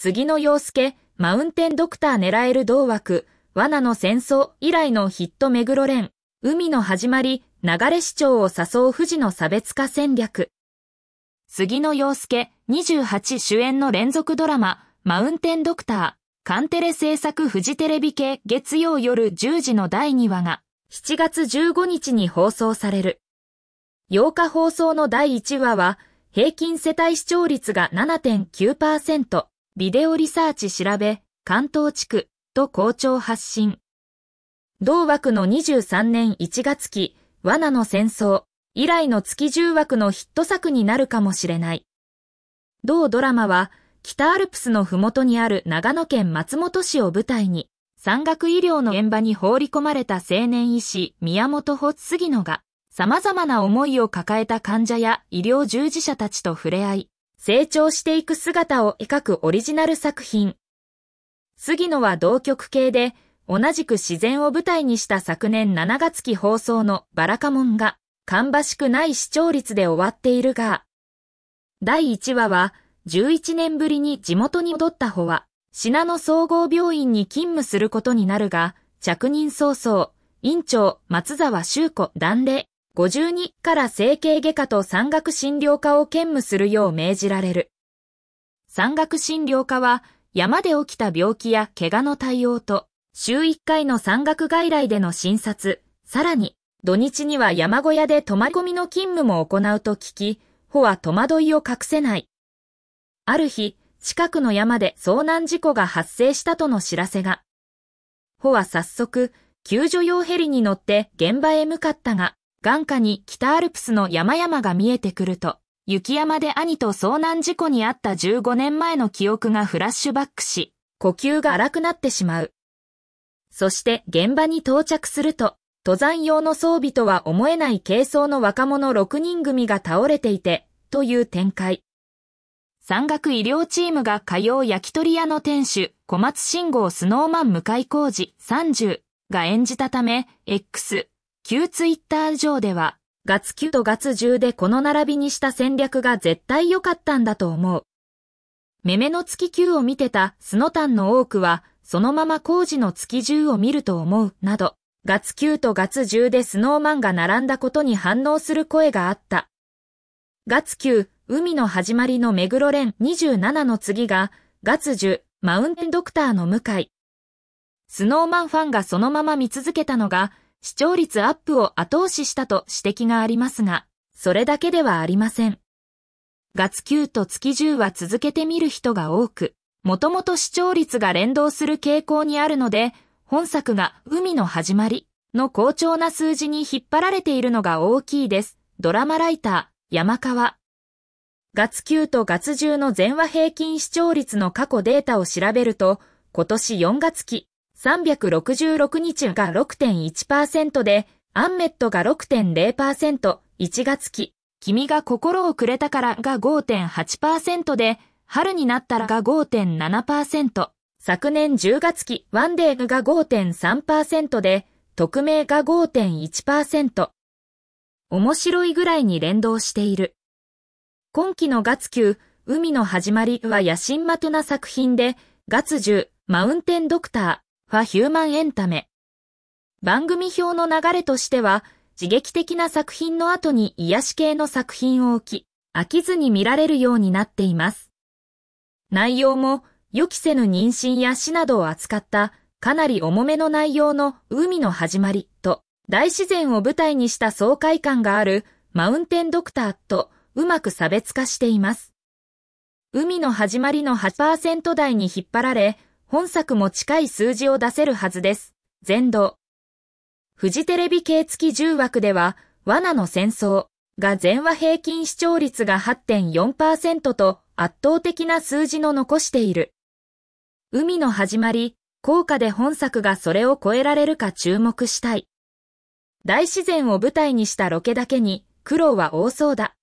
杉野陽介、マウンテンドクター狙える同枠、罠の戦争以来のヒット目黒連、海の始まり、流れ市長を誘う富士の差別化戦略。杉野陽介、28主演の連続ドラマ、マウンテンドクター、カンテレ制作富士テレビ系月曜夜10時の第2話が、7月15日に放送される。8日放送の第1話は、平均世帯視聴率が7.9%。ビデオリサーチ調べ、関東地区と校長発信。同枠の23年1月期、罠の戦争以来の月10枠のヒット作になるかもしれない。同ドラマは、北アルプスの麓にある長野県松本市を舞台に、山岳医療の現場に放り込まれた青年医師宮本穂杉野が、様々な思いを抱えた患者や医療従事者たちと触れ合い、成長していく姿を描くオリジナル作品。杉野は同曲系で、同じく自然を舞台にした昨年7月期放送のバラカモンが、かんばしくない視聴率で終わっているが、第1話は、11年ぶりに地元に戻ったホは、品野総合病院に勤務することになるが、着任早々、院長松沢修子断礼、52から整形外科と産学診療科を兼務するよう命じられる。産学診療科は山で起きた病気や怪我の対応と、週1回の産学外来での診察、さらに土日には山小屋で泊まり込みの勤務も行うと聞き、保は戸惑いを隠せない。ある日、近くの山で遭難事故が発生したとの知らせが。保は早速、救助用ヘリに乗って現場へ向かったが、眼下に北アルプスの山々が見えてくると、雪山で兄と遭難事故にあった15年前の記憶がフラッシュバックし、呼吸が荒くなってしまう。そして現場に到着すると、登山用の装備とは思えない軽装の若者6人組が倒れていて、という展開。山岳医療チームが火曜焼き鳥屋の店主、小松信号スノーマン向井工二30が演じたため、X、旧ツイッター上では、ガツ9とガツ10でこの並びにした戦略が絶対良かったんだと思う。メメの月9を見てたスノタンの多くは、そのまま工事の月10を見ると思う、など、ガツ9とガツ10でスノーマンが並んだことに反応する声があった。ガツ9、海の始まりの目黒連27の次が、ガツ10、マウンテンドクターの向井。スノーマンファンがそのまま見続けたのが、視聴率アップを後押ししたと指摘がありますが、それだけではありません。月9と月10は続けてみる人が多く、もともと視聴率が連動する傾向にあるので、本作が海の始まりの好調な数字に引っ張られているのが大きいです。ドラマライター、山川。月9と月10の全話平均視聴率の過去データを調べると、今年4月期、366日が6.1%で、アンメットが6.0%、1月期、君が心をくれたからが5.8%で、春になったらが5.7%、昨年10月期、ワンデーグが5.3%で、匿名が5.1%。面白いぐらいに連動している。今期の月給。海の始まりは野心的な作品で、月10、マウンテンドクター、ファ・ヒューマン・エンタメ。番組表の流れとしては、刺激的な作品の後に癒し系の作品を置き、飽きずに見られるようになっています。内容も予期せぬ妊娠や死などを扱ったかなり重めの内容の海の始まりと大自然を舞台にした爽快感があるマウンテンドクターとうまく差別化しています。海の始まりの8%台に引っ張られ、本作も近い数字を出せるはずです。全土。フジテレビ系付き10枠では、罠の戦争が全話平均視聴率が8.4%と圧倒的な数字の残している。海の始まり、効果で本作がそれを超えられるか注目したい。大自然を舞台にしたロケだけに苦労は多そうだ。